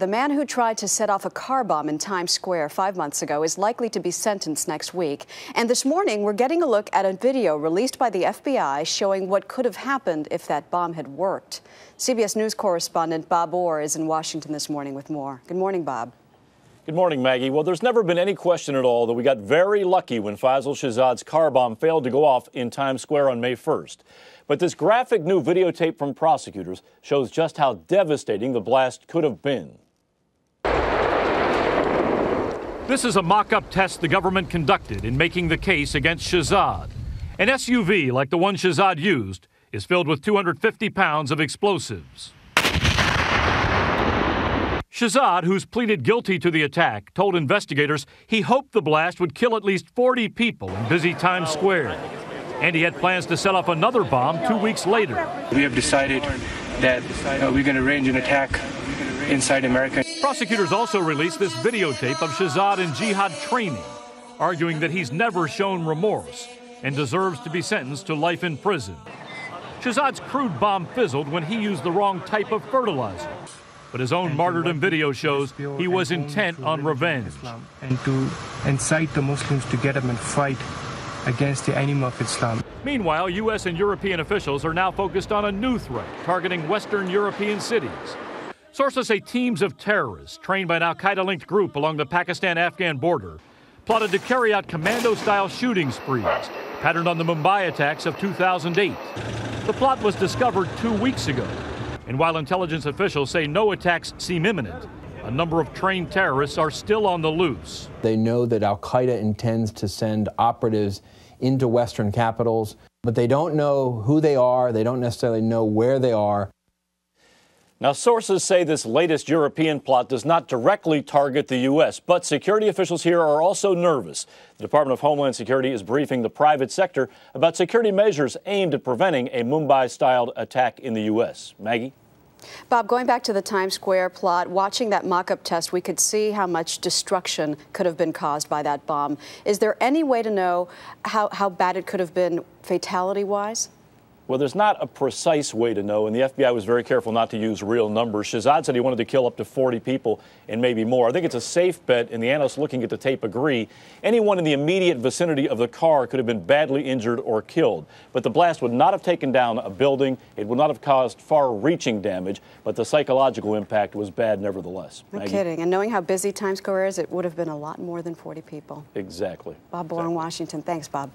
The man who tried to set off a car bomb in Times Square five months ago is likely to be sentenced next week. And this morning, we're getting a look at a video released by the FBI showing what could have happened if that bomb had worked. CBS News correspondent Bob Orr is in Washington this morning with more. Good morning, Bob. Good morning, Maggie. Well, there's never been any question at all that we got very lucky when Faisal Shahzad's car bomb failed to go off in Times Square on May 1st. But this graphic new videotape from prosecutors shows just how devastating the blast could have been. This is a mock-up test the government conducted in making the case against Shazad. An SUV like the one Shazad used is filled with 250 pounds of explosives. Shazad, who's pleaded guilty to the attack, told investigators he hoped the blast would kill at least 40 people in busy Times Square. And he had plans to set off another bomb two weeks later. We have decided that uh, we're going to arrange an attack inside America. Prosecutors also released this videotape of Shazad in jihad training, arguing that he's never shown remorse and deserves to be sentenced to life in prison. Shazad's crude bomb fizzled when he used the wrong type of fertilizer. But his own martyrdom video shows he was intent on revenge. And to incite the Muslims to get up and fight against the enemy of Islam. Meanwhile, U.S. and European officials are now focused on a new threat targeting Western European cities. Sources say teams of terrorists trained by an Al Qaeda linked group along the Pakistan Afghan border plotted to carry out commando style shooting sprees patterned on the Mumbai attacks of 2008. The plot was discovered two weeks ago, and while intelligence officials say no attacks seem imminent, a number of trained terrorists are still on the loose. They know that Al Qaeda intends to send operatives into Western capitals, but they don't know who they are, they don't necessarily know where they are. Now, sources say this latest European plot does not directly target the U.S., but security officials here are also nervous. The Department of Homeland Security is briefing the private sector about security measures aimed at preventing a Mumbai styled attack in the U.S. Maggie? Bob, going back to the Times Square plot, watching that mock up test, we could see how much destruction could have been caused by that bomb. Is there any way to know how, how bad it could have been fatality wise? Well, there's not a precise way to know, and the FBI was very careful not to use real numbers. Shazad said he wanted to kill up to 40 people and maybe more. I think it's a safe bet, and the analysts looking at the tape agree. Anyone in the immediate vicinity of the car could have been badly injured or killed, but the blast would not have taken down a building. It would not have caused far reaching damage, but the psychological impact was bad nevertheless. No Maggie? kidding. And knowing how busy Times Square is, it would have been a lot more than 40 people. Exactly. Bob Bourne, exactly. Washington. Thanks, Bob.